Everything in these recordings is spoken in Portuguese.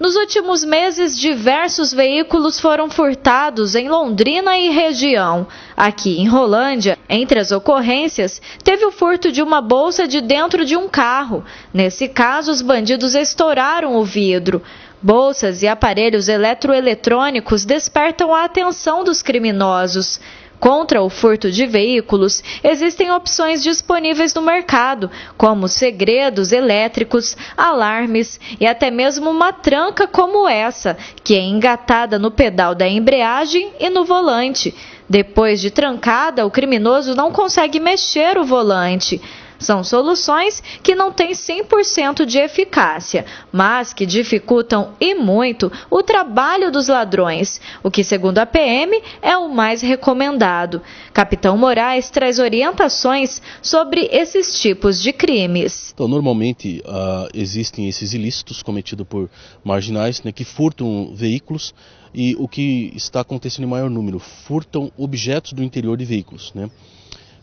Nos últimos meses, diversos veículos foram furtados em Londrina e região. Aqui em Rolândia, entre as ocorrências, teve o furto de uma bolsa de dentro de um carro. Nesse caso, os bandidos estouraram o vidro. Bolsas e aparelhos eletroeletrônicos despertam a atenção dos criminosos. Contra o furto de veículos, existem opções disponíveis no mercado, como segredos elétricos, alarmes e até mesmo uma tranca como essa, que é engatada no pedal da embreagem e no volante. Depois de trancada, o criminoso não consegue mexer o volante. São soluções que não têm 100% de eficácia, mas que dificultam e muito o trabalho dos ladrões, o que, segundo a PM, é o mais recomendado. Capitão Moraes traz orientações sobre esses tipos de crimes. Então, normalmente uh, existem esses ilícitos cometidos por marginais né, que furtam veículos e o que está acontecendo em maior número, furtam objetos do interior de veículos. Né?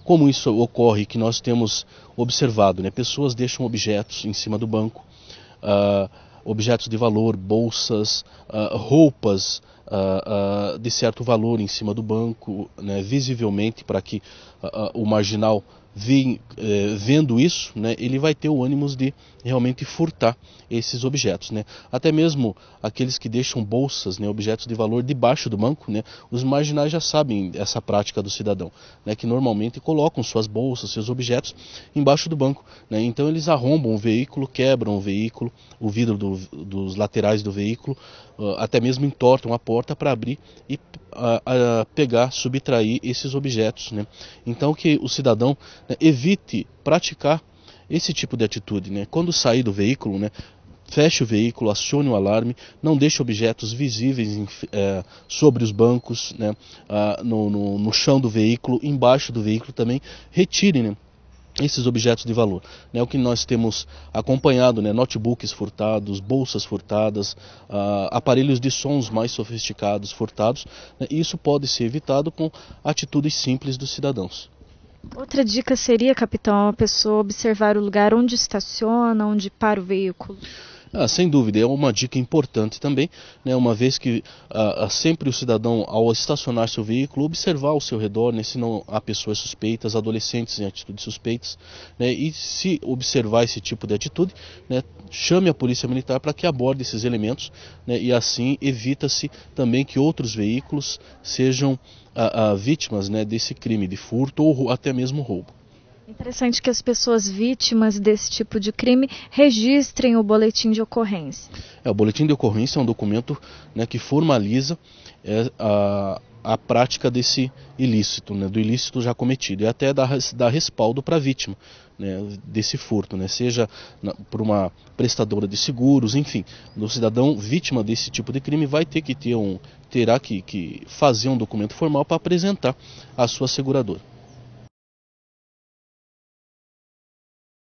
Como isso ocorre, que nós temos observado, né? pessoas deixam objetos em cima do banco, uh, objetos de valor, bolsas, uh, roupas uh, de certo valor em cima do banco, né? visivelmente para que o marginal vem, eh, vendo isso, né, ele vai ter o ânimo de realmente furtar esses objetos. Né? Até mesmo aqueles que deixam bolsas, né, objetos de valor debaixo do banco, né, os marginais já sabem essa prática do cidadão, né, que normalmente colocam suas bolsas, seus objetos embaixo do banco. Né? Então eles arrombam o veículo, quebram o veículo, o vidro do, dos laterais do veículo, ah, até mesmo entortam a porta para abrir e ah, ah, pegar, subtrair esses objetos. Né? Então que o cidadão né, evite praticar esse tipo de atitude. Né? Quando sair do veículo, né, feche o veículo, acione o alarme, não deixe objetos visíveis em, é, sobre os bancos, né, ah, no, no, no, chão do veículo, embaixo do veículo também, retire né, esses objetos de valor. Né, o que nós temos acompanhado, né, notebooks furtados, bolsas furtadas, ah, aparelhos de sons mais sofisticados furtados, né, isso pode ser evitado com atitudes simples dos cidadãos. Outra dica seria, capitão, a pessoa observar o lugar onde estaciona, onde para o veículo. Ah, sem dúvida, é uma dica importante também, né, uma vez que ah, ah, sempre o cidadão, ao estacionar seu veículo, observar ao seu redor né, se não há pessoas suspeitas, adolescentes em atitudes suspeitas, né, e se observar esse tipo de atitude, né, chame a Polícia Militar para que aborde esses elementos né, e assim evita-se também que outros veículos sejam ah, ah vítimas né, desse crime de furto ou até mesmo roubo. Interessante que as pessoas vítimas desse tipo de crime registrem o boletim de ocorrência. É, o boletim de ocorrência é um documento né, que formaliza é, a, a prática desse ilícito, né, do ilícito já cometido, e até dá, respaldo para a vítima né, desse furto, né, seja na, por uma prestadora de seguros, enfim, o cidadão vítima desse tipo de crime vai ter que ter um, terá que, que fazer um documento formal para apresentar à sua seguradora.